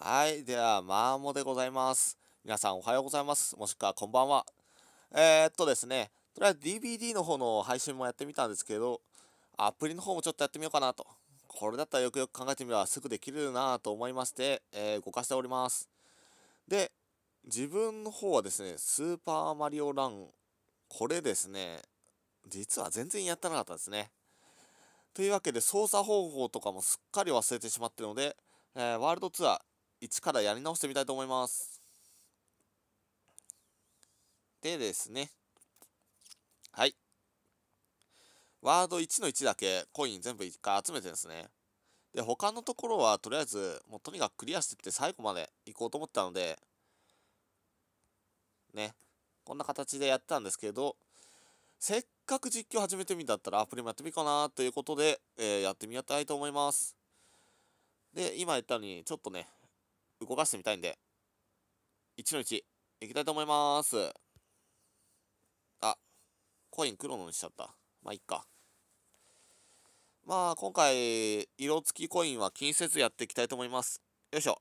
はい。では、マーモでございます。皆さんおはようございます。もしくはこんばんは。えー、っとですね、とりあえず DVD の方の配信もやってみたんですけど、アプリの方もちょっとやってみようかなと。これだったらよくよく考えてみればすぐできるなと思いまして、えー、動かしております。で、自分の方はですね、スーパーマリオラン、これですね、実は全然やってなかったですね。というわけで操作方法とかもすっかり忘れてしまってるので、えー、ワールドツアー一からやり直してみたいと思います。でですね。はい。ワード1の1だけコイン全部1回集めてですね。で、他のところはとりあえず、もうとにかくクリアしてって最後まで行こうと思ったので、ね。こんな形でやったんですけど、せっかく実況始めてみたったらアプリもやってみようかなということで、えー、やってみたいと思います。で、今言ったように、ちょっとね、動かしてみたいんで、1の1、いきたいと思います。あ、コイン黒のにしちゃった。まあ、いっか。まあ、今回、色付きコインは気にせずやっていきたいと思います。よいしょ。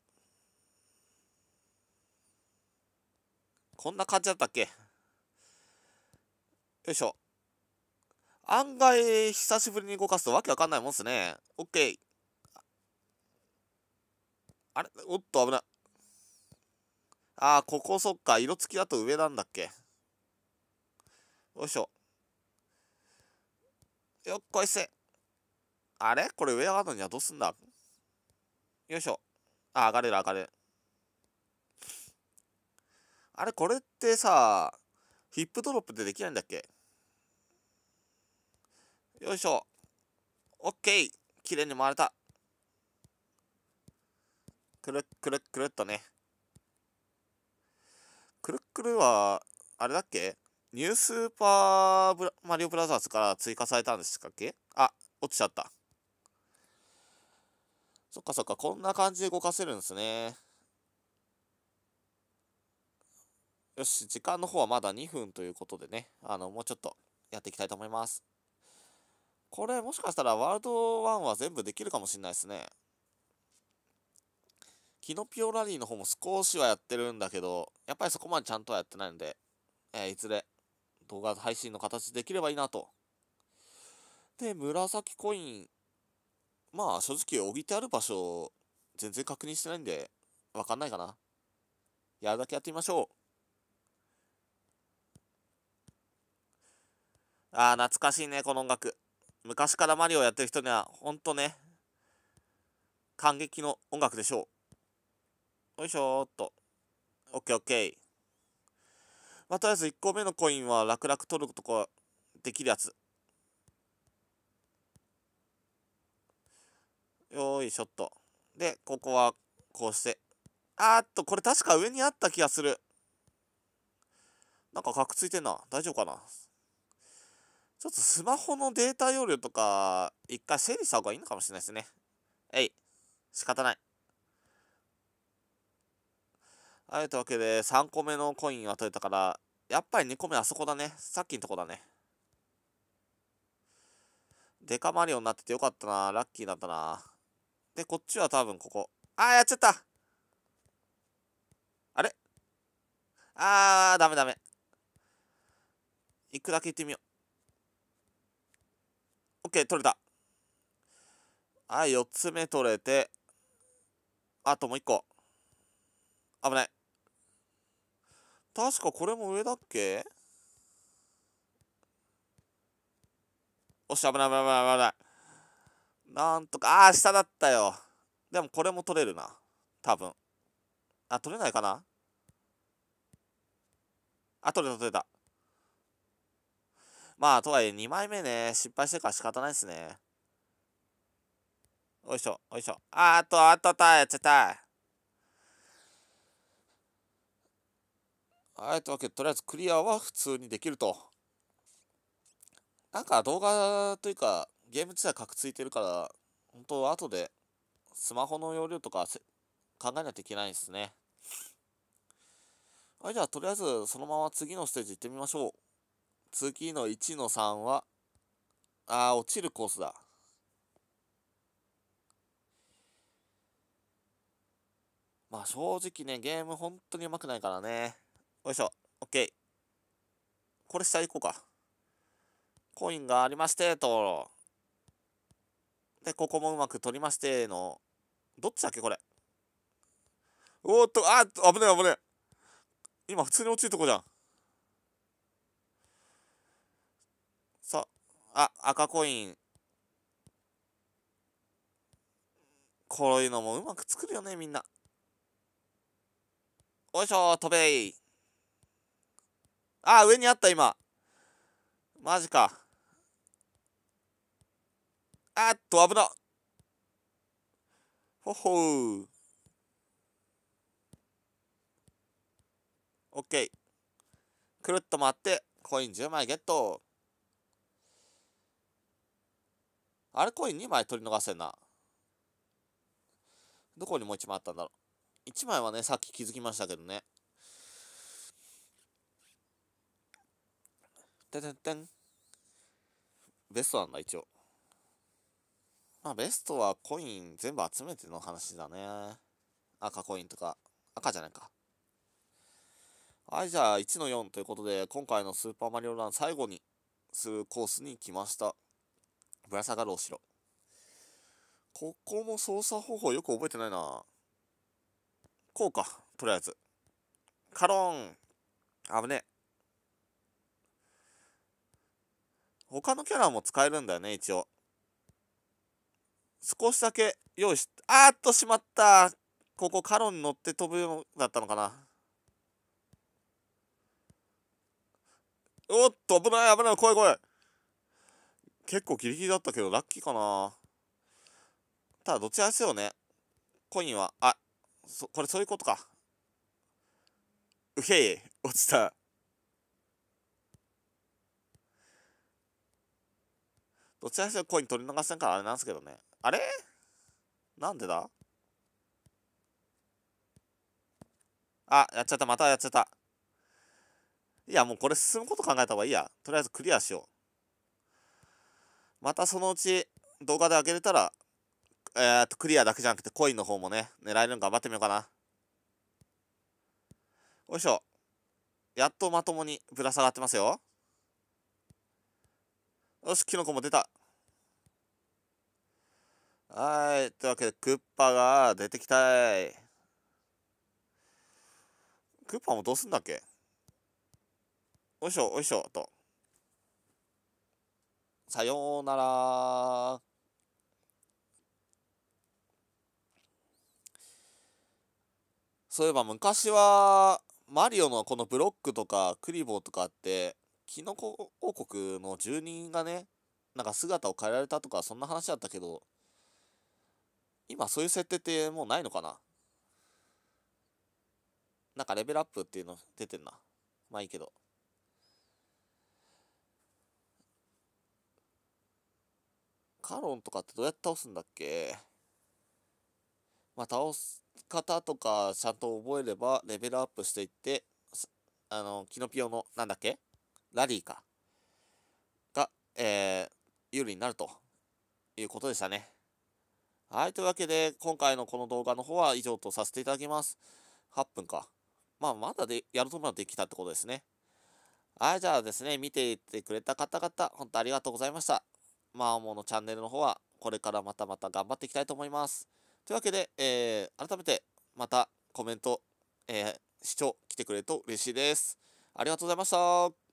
こんな感じだったっけよいしょ。案外、久しぶりに動かすとわけわかんないもんっすね。オッケー。あれおっと、危ない。ああ、ここそっか。色付きだと上なんだっけ。よいしょ。よっこいせ。あれこれ上上がるのにはどうすんだよいしょ。あ、上がれる上がれる。あれこれってさ、ヒップドロップでできないんだっけよいしょ。オッケー綺麗に回れた。くるっくるっくるっとね。くるくるは、あれだっけニュースーパーマリオブラザーズから追加されたんですかっけあ、落ちちゃった。そっかそっか、こんな感じで動かせるんですね。よし、時間の方はまだ2分ということでね、あの、もうちょっとやっていきたいと思います。これもしかしたらワールド1は全部できるかもしれないですね。キノピオラリーの方も少しはやってるんだけど、やっぱりそこまでちゃんとはやってないので、えー、いずれ動画配信の形できればいいなと。で、紫コイン、まあ正直おぎてある場所、全然確認してないんで、わかんないかな。やるだけやってみましょう。ああ、懐かしいね、この音楽。昔からマリオやってる人には、ほんとね、感激の音楽でしょう。よいしょーっと。オッケーオッケー。まあ、とりあえず1個目のコインは楽々取ることができるやつ。よいしょっと。で、ここはこうして。あーっと、これ確か上にあった気がする。なんかカクついてんな。大丈夫かなちょっとスマホのデータ容量とか、一回整理した方がいいのかもしれないですね。えい。仕方ない。はい、というわけで、3個目のコインは取れたから、やっぱり2個目あそこだね。さっきのとこだね。デカマリオになっててよかったな。ラッキーだったな。で、こっちは多分ここ。あー、やっちゃったあれあー、ダメダメ。行くだけ行ってみよう。OK、取れた。はい、4つ目取れて、あともう1個。危ない。確かこれも上だっけおっしゃ、危ない危ない危ない危ない。なんとか、ああ、下だったよ。でもこれも取れるな。多分。あ、取れないかなあ、取れた取れた。まあ、とはいえ、2枚目ね、失敗してから仕方ないですね。おいしょ、おいしょ。あーっと、あっと、あっと、やっちゃった。はい、というわけで、とりあえずクリアは普通にできると。なんか動画というか、ゲーム自体かくついてるから、本当後で、スマホの容量とか考えないといけないですね。はい、じゃあ、とりあえず、そのまま次のステージ行ってみましょう。次の1の3は、あー、落ちるコースだ。まあ、正直ね、ゲーム本当にうまくないからね。よいしょ。ケー。これ下行こうか。コインがありまして、と。で、ここもうまく取りまして、の。どっちだっけ、これ。おっと、あ危ねえ、危ねえ。今、普通に落ちるとこじゃん。さ、あ、赤コイン。こういうのもうまく作るよね、みんな。よいしょ、飛べい。あ、上にあった今。マジか。あっと、危な。ほほうオッケー。くるっと回って、コイン10枚ゲット。あれコイン2枚取り逃せんな。どこにもう1枚あったんだろう。1枚はね、さっき気づきましたけどね。てんてんてん。ベストなんだ、一応。まあ、ベストはコイン全部集めての話だね。赤コインとか。赤じゃないか。はい、じゃあ1の4ということで、今回のスーパーマリオラン最後にするコースに来ました。ぶら下がるお城。ここも操作方法よく覚えてないな。こうか、とりあえず。カロン危ねえ。他のキャラも使えるんだよね、一応。少しだけ用意し、あーっとしまったここカロンに乗って飛ぶようだったのかな。おっと、危ない危ない、怖い怖い。結構ギリギリだったけど、ラッキーかな。ただ、どちらにせよね、コインは、あ、そ、これそういうことか。うへい、落ちた。どちらにせよコイン取り逃せんからあれなんですけどね。あれなんでだあ、やっちゃった。またやっちゃった。いや、もうこれ進むこと考えた方がいいや。とりあえずクリアしよう。またそのうち動画であげれたら、えー、っと、クリアだけじゃなくてコインの方もね、狙えるの頑張ってみようかな。よいしょ。やっとまともにぶら下がってますよ。よし、キノコも出た。はい。というわけで、クッパが出てきたい。クッパもどうすんだっけよいしょ、よいしょ、と。さようならそういえば昔は、マリオのこのブロックとかクリボーとかって、キノコ王国の住人がね、なんか姿を変えられたとか、そんな話だったけど、今そういう設定ってもうないのかななんかレベルアップっていうの出てんな。まあいいけど。カロンとかってどうやって倒すんだっけまあ倒す方とかちゃんと覚えればレベルアップしていって、あの、キノピオの、なんだっけラリーか、が、えー、有利になるということでしたね。はい、というわけで、今回のこの動画の方は以上とさせていただきます。8分か。まあ、まだで、やるとまでできたってことですね。はい、じゃあですね、見ていてくれた方々、本当ありがとうございました。まあ、ものチャンネルの方は、これからまたまた頑張っていきたいと思います。というわけで、えー、改めて、またコメント、えー、視聴来てくれると嬉しいです。ありがとうございました。